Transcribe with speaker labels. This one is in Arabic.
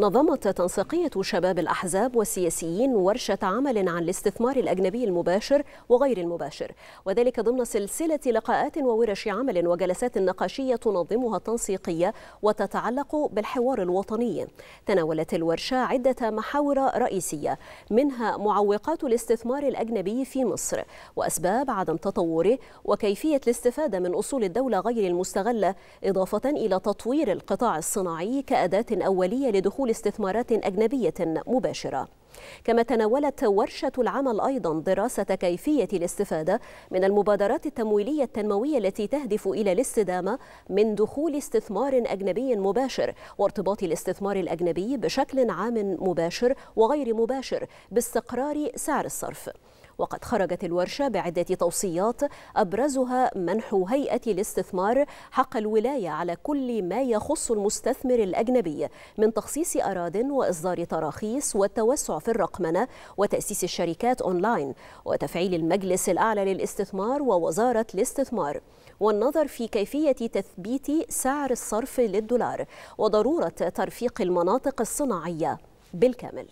Speaker 1: نظمت تنسيقية شباب الأحزاب والسياسيين ورشة عمل عن الاستثمار الأجنبي المباشر وغير المباشر وذلك ضمن سلسلة لقاءات وورش عمل وجلسات نقاشية تنظمها التنسيقية وتتعلق بالحوار الوطني تناولت الورشة عدة محاور رئيسية منها معوقات الاستثمار الأجنبي في مصر وأسباب عدم تطوره وكيفية الاستفادة من أصول الدولة غير المستغلة إضافة إلى تطوير القطاع الصناعي كأداة أولية لدخول لاستثمارات أجنبية مباشرة كما تناولت ورشة العمل أيضا دراسة كيفية الاستفادة من المبادرات التمويلية التنموية التي تهدف إلى الاستدامة من دخول استثمار أجنبي مباشر وارتباط الاستثمار الأجنبي بشكل عام مباشر وغير مباشر باستقرار سعر الصرف وقد خرجت الورشة بعدة توصيات أبرزها منح هيئة الاستثمار حق الولاية على كل ما يخص المستثمر الأجنبي من تخصيص أراض وإصدار تراخيص والتوسع في الرقمنة وتأسيس الشركات أونلاين وتفعيل المجلس الأعلى للاستثمار ووزارة الاستثمار والنظر في كيفية تثبيت سعر الصرف للدولار وضرورة ترفيق المناطق الصناعية بالكامل